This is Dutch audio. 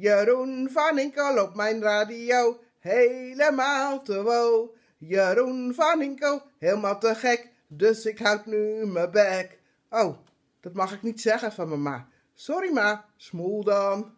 Jeroen van Inkel op mijn radio, helemaal te wow. Jeroen van Inkel, helemaal te gek, dus ik houd nu mijn bek. Oh, dat mag ik niet zeggen van mama. Sorry ma, smoel dan.